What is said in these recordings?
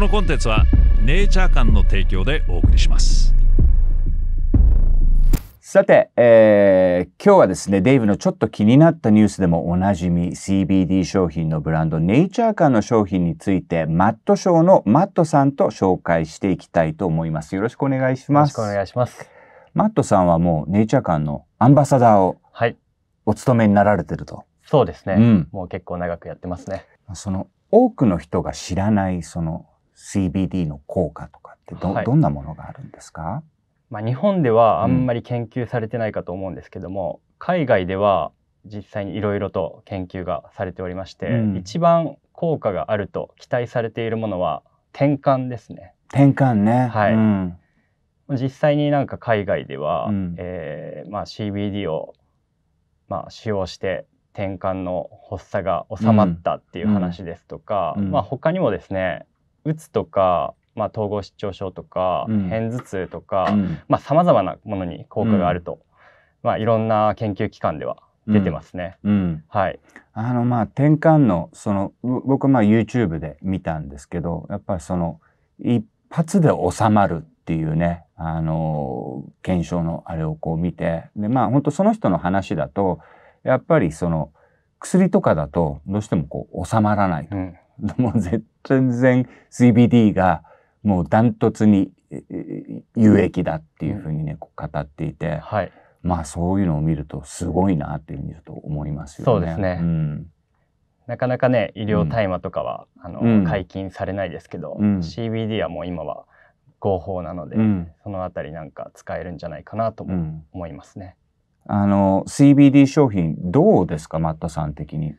このコンテンツはネイチャー館の提供でお送りしますさて、えー、今日はですね、デイブのちょっと気になったニュースでもおなじみ CBD 商品のブランドネイチャー館の商品についてマットショーのマットさんと紹介していきたいと思います。よろしくお願いします。よろしくお願いします。マットさんはもうネイチャー館のアンバサダーをはいお務めになられてると。はい、そうですね、うん、もう結構長くやってますね。その多くの人が知らないその CBD の効果とかってどはい、どんなものがあるんですか、まあ、日本ではあんまり研究されてないかと思うんですけども、うん、海外では実際にいろいろと研究がされておりまして、うん、一番効果があると期待されているものは転換ですね。転換ね、はい、うん、実際になんか海外では、うん、えー、まあ、CBD を、まあ、使用して転換の発作が収まったっていう話ですとか、うん、まあ、他にもですねうつとか、まあ、統合失調症とか、うん、片頭痛とかさまざ、まあ、なものに効果があると、うん、まあ、いろんな研究機関では出てますね。うん、はい、あのまあ転換のその僕まあ YouTube で見たんですけどやっぱりその一発で収まるっていうねあの検証のあれをこう見てでまあ本当その人の話だとやっぱりその薬とかだとどうしてもこう収まらないと。うん もう絶全然 CBD がもうダントツに有益だっていうふうにね、語っていて、はい、まあそういうのを見るとすごいなっていうふうにちょっと思いますよね。そうですね、うん、なかなかね医療大麻とかは、うん、あの解禁されないですけど、うん、CBD はもう今は合法なので、そのあたりなんか使えるんじゃないかなとも思いますね。あの CBD 商品どうですかマットさん的に。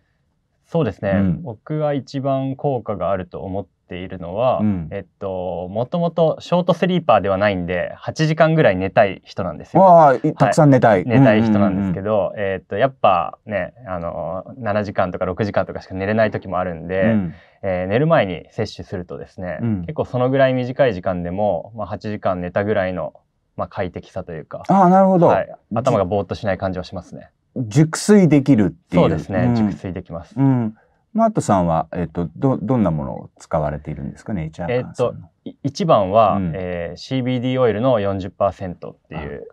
そうですね、うん、僕は一番効果があると思っているのは、うん、えっともともとショートスリーパーではないんで8時間ぐらい寝たい人なんですよ。わたくさん寝たい、寝たい人なんですけど、えー、っとやっぱねあの7時間とか6時間とかしか寝れない時もあるんで、うん、えー、寝る前に摂取するとですね、結構そのぐらい短い時間でも、まあ、8時間寝たぐらいのまあ、快適さというかあなるほど、はい、頭がぼーっとしない感じはしますね。熟睡できるっていう。そうですね、うん、熟睡できます。うん。マートさんは、えっ、ー、と、ど、どんなものを使われているんですかね、HR えっと、一番は、うん、えー、CBD オイルの40%っていう。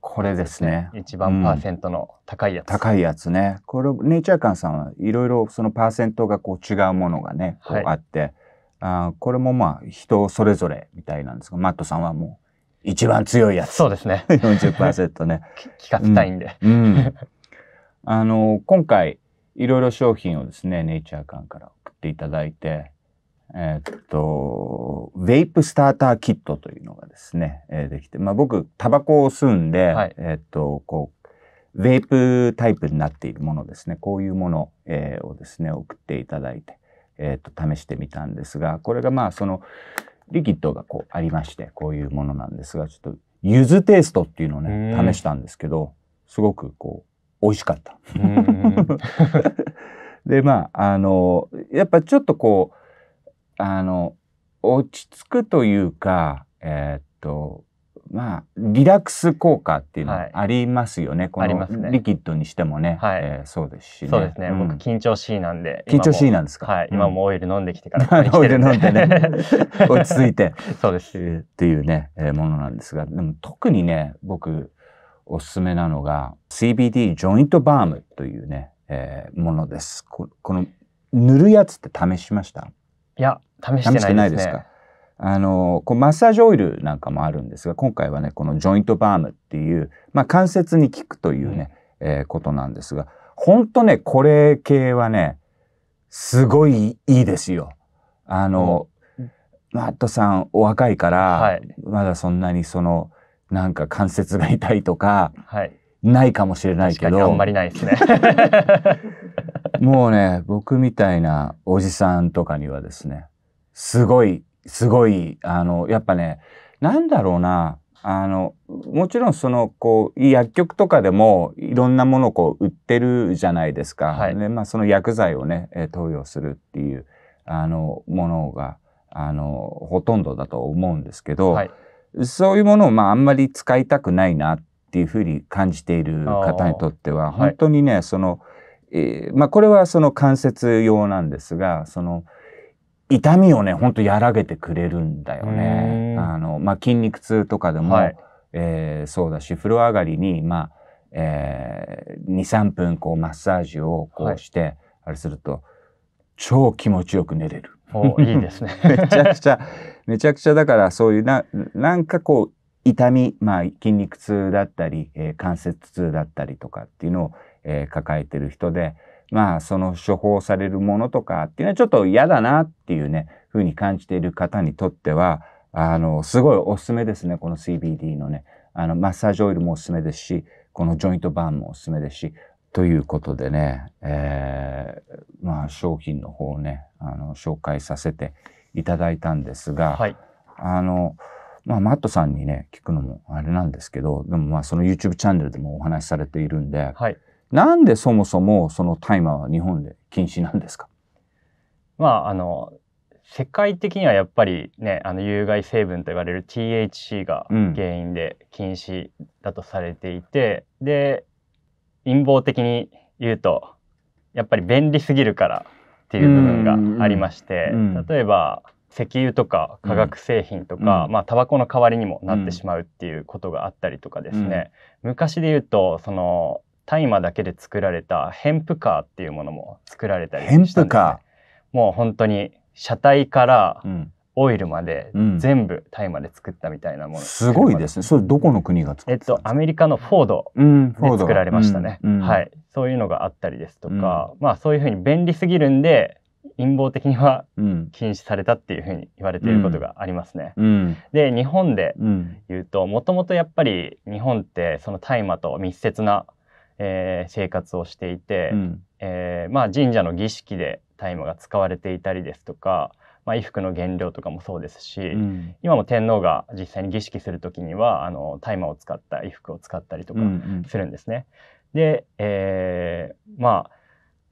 これですね。一番パーセントの高いやつ。うん、高いやつね。これ、ネイチャーカンさんはいろいろそのパーセントがこう違うものがね、こうあって、はい、あこれもまあ人それぞれみたいなんですが、マットさんはもう一番強いやつ。そうですね。40%ね。かせたいんで。うん。あの、今回、いろいろ商品をですね、ネイチャー館から送っていただいて、えー、っと、ウェイプスターターキットというのがですね、えー、できて、まあ僕、タバコを吸うんで、はい、えー、っと、こう、ウェイプタイプになっているものですね、こういうもの、えー、をですね、送っていただいて、えっと、試してみたんですが、これがまあその、リキッドがこうありまして、こういうものなんですが、ちょっと、ゆずテイストっていうのをね、試したんですけど、すごくこう、美味しかった。で、まあ、あの、やっぱちょっとこう、あの、落ち着くというか、えー、っと、まあ、リラックス効果っていうのはありますよね、はい、このリキッドにしてもね、はい、えー、そうですし、ね、そうですね、うん、僕緊張しいなんで緊張しいなんですか、はい、今もオイル飲んできてから オイル飲んでね 落ち着いてそうです、えー、っていうね、えー、ものなんですがでも特にね僕おすすめなのが CBD ジョイントバームというね、えー、ものですこの塗るやつって試しましたいや試してないです、ね、試してないですかあの、こうマッサージオイルなんかもあるんですが、今回はね、このジョイントバームっていう、まあ関節に効くというね、うん、えー、ことなんですが、本当ね、これ系はね、すごいいいですよ。あの、うん、マットさんお若いから、はい、まだそんなにその、なんか関節が痛いとか、はい、ないかもしれないけど。あんまりないですね。もうね、僕みたいなおじさんとかにはですね、すごいすごい、あの、やっぱね、なんだろうな、あの、もちろんその、こう、薬局とかでもいろんなものをこう売ってるじゃないですか。はい、まあその薬剤をね、投与するっていう、あの、ものが、あの、ほとんどだと思うんですけど、はい、そういうものをまああんまり使いたくないなっていうふうに感じている方にとっては、本当にね、はい、その、えー、まあこれはその関節用なんですが、その、痛みをね、ほんとやらげてくれるんだよね。あの、まあ、筋肉痛とかでも、はい、えー、そうだし、風呂上がりに、まあ、えー、2、3分こうマッサージをこうして、はい、あれすると、超気持ちよく寝れる。おいいですね。めちゃくちゃ、めちゃくちゃだからそういうな、なんかこう、痛み、まあ、筋肉痛だったり、えー、関節痛だったりとかっていうのを、えー、抱えてる人で、まあその処方されるものとかっていうのはちょっと嫌だなっていうね、ふうに感じている方にとっては、あの、すごいおすすめですね、この CBD のね。あの、マッサージオイルもおすすめですし、このジョイントバーンもおすすめですし、ということでね、えー、まあ商品の方をね、あの、紹介させていただいたんですが、はい、あの、まあ、マットさんにね、聞くのもあれなんですけど、でもまあ、その YouTube チャンネルでもお話しされているんで、はい、なんでそもそもその大麻は日本で禁止なんですかまああの世界的にはやっぱりねあの有害成分と言われる THC が原因で禁止だとされていて、うん、で陰謀的に言うとやっぱり便利すぎるからっていう部分がありまして、うんうん、例えば石油とか化学製品とか、うん、まあタバコの代わりにもなってしまうっていうことがあったりとかですね、昔で言うとその大麻だけで作られたヘンプカーっていうものも作られたりしたんですね、もう本当に車体からオイルまで全部大麻で作ったみたいなもの、うん、すごいですねそれどこの国が作ったえっとアメリカのフォードで作られましたね、うんうん、はいそういうのがあったりですとか、まあそういうふうに便利すぎるんで陰謀的には禁止されたっていうふうに言われていることがありますね。うん、で日本で言うともともとやっぱり日本ってその大麻と密接なえー、生活をしていて、うん、えー、まあ、神社の儀式で大麻が使われていたりですとか、まあ、衣服の原料とかもそうですし、うん、今も天皇が実際に儀式する時にはあの大麻を使った衣服を使ったりとかするんですね。うんうん、で、えー、まあ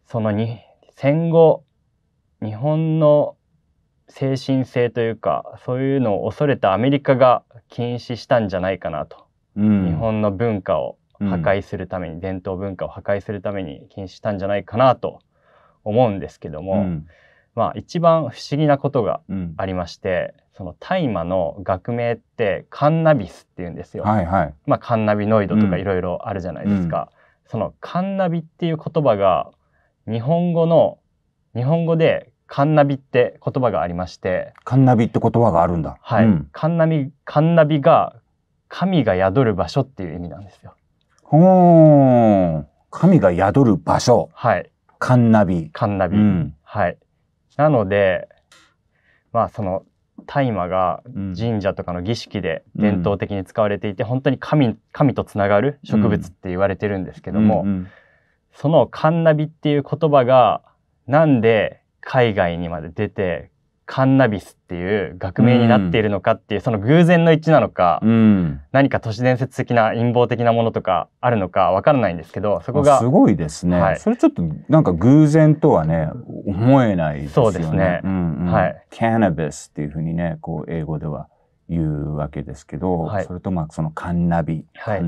そのに戦後日本の精神性というかそういうのを恐れたアメリカが禁止したんじゃないかなと、うん、日本の文化を破壊するために、うん、伝統文化を破壊するために禁止したんじゃないかなと思うんですけども、うん、まあ一番不思議なことがありまして、うん、その大麻の学名ってカンナビスっていうんですよ。はいはい、まあカンナビノイドとかいろいろあるじゃないですか。そのカンナビっていう言葉が日本語の日本語でカンナビって言葉がありまして。カンナビって言葉があるんだ。はい。カンナビ、カンナビが神が宿る場所っていう意味なんですよ。ほー神が宿る場所。はい。カンナビ。カンナビ。うん、はい。なので、まあその大麻が神社とかの儀式で伝統的に使われていて、うん、本当に神神とつながる植物って言われてるんですけども、うんうんそのカンナビっていう言葉がなんで海外にまで出てカンナビスっていう学名になっているのかっていう、うん、その偶然の一致なのか、うん、何か都市伝説的な陰謀的なものとかあるのか分からないんですけどそこがすごいですね、はい、それちょっとなんか偶然とはね思えないですね。そうですね、うんうん、はい、カナビスっていうふうにねこう英語では言うわけですけど、はい、それとまあそのカンナビ,、はい、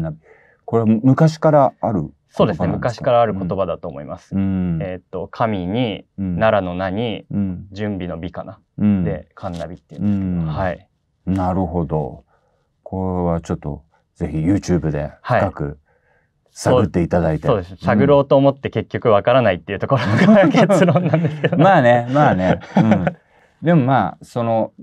これ昔からあるそうですね昔からある言葉だと思います。うん、えっ、ー、と神に、うん、奈良の名に、うん、準備の美かな、でカンナビっていうんですけど、はい。なるほど。これはちょっとぜひ YouTube で深く、はい、探っていただいてそうです探ろうと思って結局わからないっていうところが結論なんですけど、ね、まあねまあね、でもまあその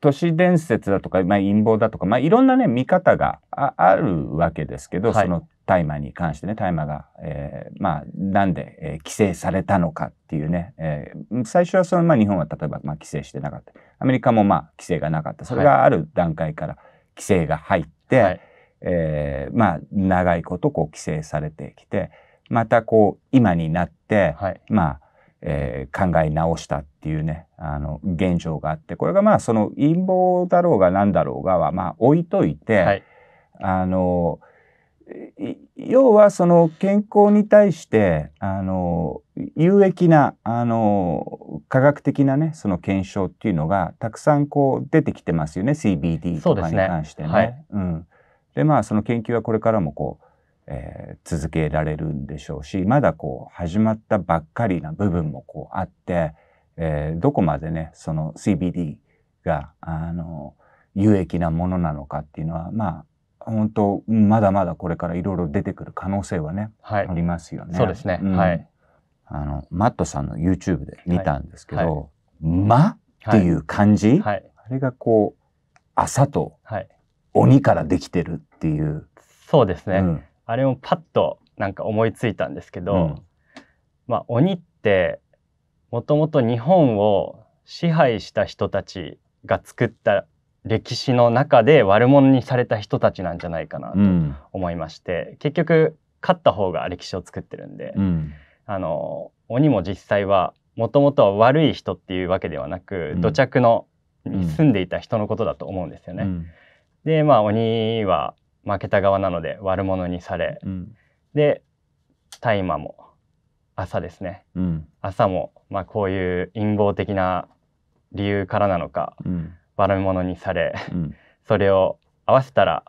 都市伝説だとか、まあ、陰謀だとか、まあ、いろんなね見方があるわけですけど、はい、その大麻に関してね大麻が、えー、まあなんで、えー、規制されたのかっていうね、えー、最初はその、まあ、日本は例えば、まあ、規制してなかったアメリカもまあ規制がなかったそれがある段階から規制が入って、はい、えー、まあ長いことこう規制されてきてまたこう今になって、はい、まあえー、考え直したっていうねあの現状があってこれがまあその陰謀だろうが何だろうがはまあ置いといて、はい、あの要はその健康に対してあの有益なあの科学的なねその検証っていうのがたくさんこう出てきてますよね CBD とかに関してね。で、うん、でまあその研究はこれからもこう、えー、続けられるんでしょうしまだこう始まったばっかりな部分もこうあって、えー、どこまでねその CBD があの有益なものなのかっていうのはまあ本当まだまだこれからいろいろ出てくる可能性はね、はい、ありますよね。そうですね、うん、はい、あのマットさんの YouTube で見たんですけど「ま、はい、っていう漢字、はい、あれがこう朝と鬼からできてるっていう。そうですね、うん、あれもパッとなんか思いついたんですけど、うん、まあ鬼ってもともと日本を支配した人たちが作った歴史の中で悪者にされた人たちなんじゃないかなと思いまして、うん、結局勝った方が歴史を作ってるんで、うん、あの鬼も実際はもともとは悪い人っていうわけではなく、土着のに住んでいた人のことだと思うんですよね。うん、でまあ鬼は負けた側なので悪者にされ、で大麻も朝ですね、朝も、まあ、こういう陰謀的な理由からなのか、悪者にされ、うん、それを合わせたら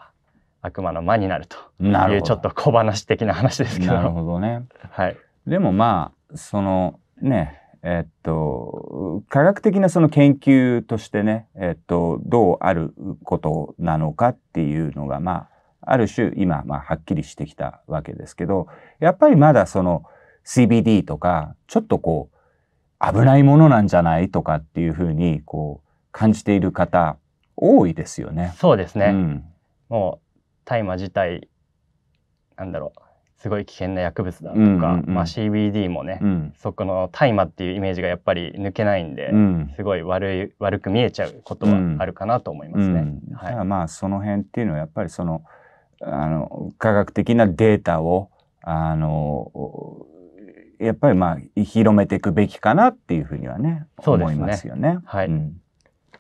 悪魔の魔になるというちょっと小話的な話ですけどなるほどね、はい、でもまあそのねえっと、科学的なその研究としてね、えっと、どうあることなのかっていうのが、まあ、ある種今、まあ、はっきりしてきたわけですけど、やっぱりまだその CBD とか、ちょっとこう、危ないものなんじゃないとかっていうふうに、こう、感じている方多いですよね。そうですね。うん、もう大麻自体なんだろうすごい危険な薬物だとか、うんうんまあ、CBD もね、うん、そこの大麻っていうイメージがやっぱり抜けないんで、うん、すごい悪い悪く見えちゃうことはあるかなと思いますね。うん、はい、まあその辺っていうのはやっぱりそのあの科学的なデータをあのやっぱりまあ広めていくべきかなっていうふうにはね、ね、思いますよね。はい、うん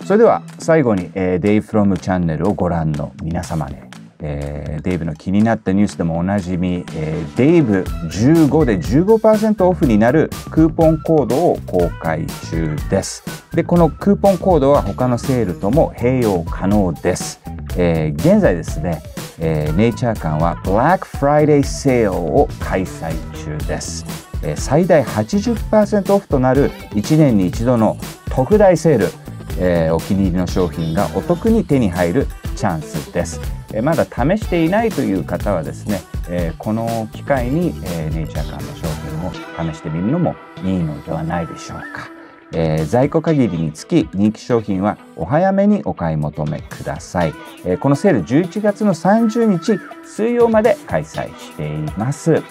それでは最後に、え d a e f r o m チャンネルをご覧の皆様に。えー、デイブの気になったニュースでもおなじみ、えー、デイブ15で15%オフになるクーポンコードを公開中です。で、このクーポンコードは他のセールとも併用可能です。えー、現在ですね、えー、ネイチャー館は Black Friday Sale を開催中です。えー、最大80%オフとなる1年に一度の特大セール。えー、お気に入りの商品がお得に手に入るチャンスです、えー、まだ試していないという方はですね、えー、この機会に、えネイチャー館の商品を試してみるのもいいのではないでしょうか、え在庫限りにつき人気商品はお早めにお買い求めください、えこのセール11月の30日水曜まで開催しています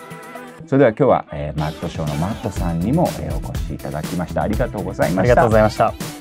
それでは今日は、えー、マットショーのマットさんにも、えー、お越しいただきましたありがとうございましたありがとうございました